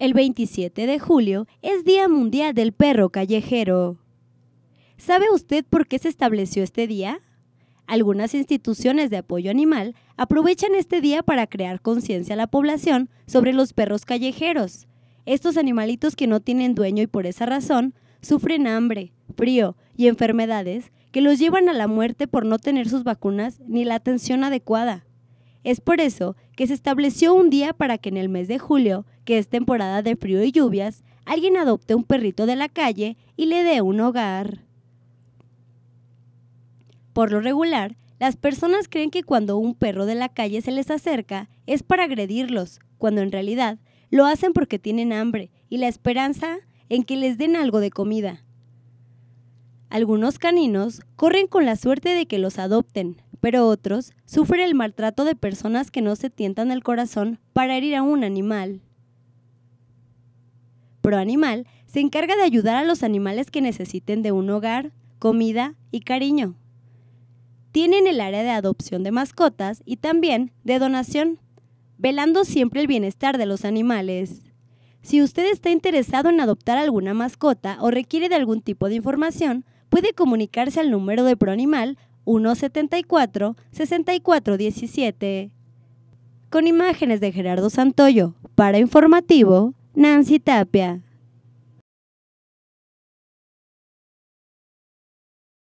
El 27 de julio es Día Mundial del Perro Callejero. ¿Sabe usted por qué se estableció este día? Algunas instituciones de apoyo animal aprovechan este día para crear conciencia a la población sobre los perros callejeros, estos animalitos que no tienen dueño y por esa razón sufren hambre, frío y enfermedades que los llevan a la muerte por no tener sus vacunas ni la atención adecuada. Es por eso que se estableció un día para que en el mes de julio, que es temporada de frío y lluvias, alguien adopte un perrito de la calle y le dé un hogar. Por lo regular, las personas creen que cuando un perro de la calle se les acerca es para agredirlos, cuando en realidad lo hacen porque tienen hambre y la esperanza en que les den algo de comida. Algunos caninos corren con la suerte de que los adopten, pero otros sufren el maltrato de personas que no se tientan el corazón para herir a un animal. ProAnimal se encarga de ayudar a los animales que necesiten de un hogar, comida y cariño. Tienen el área de adopción de mascotas y también de donación, velando siempre el bienestar de los animales. Si usted está interesado en adoptar alguna mascota o requiere de algún tipo de información, puede comunicarse al número de ProAnimal 174-6417. Con imágenes de Gerardo Santoyo, para informativo, Nancy Tapia.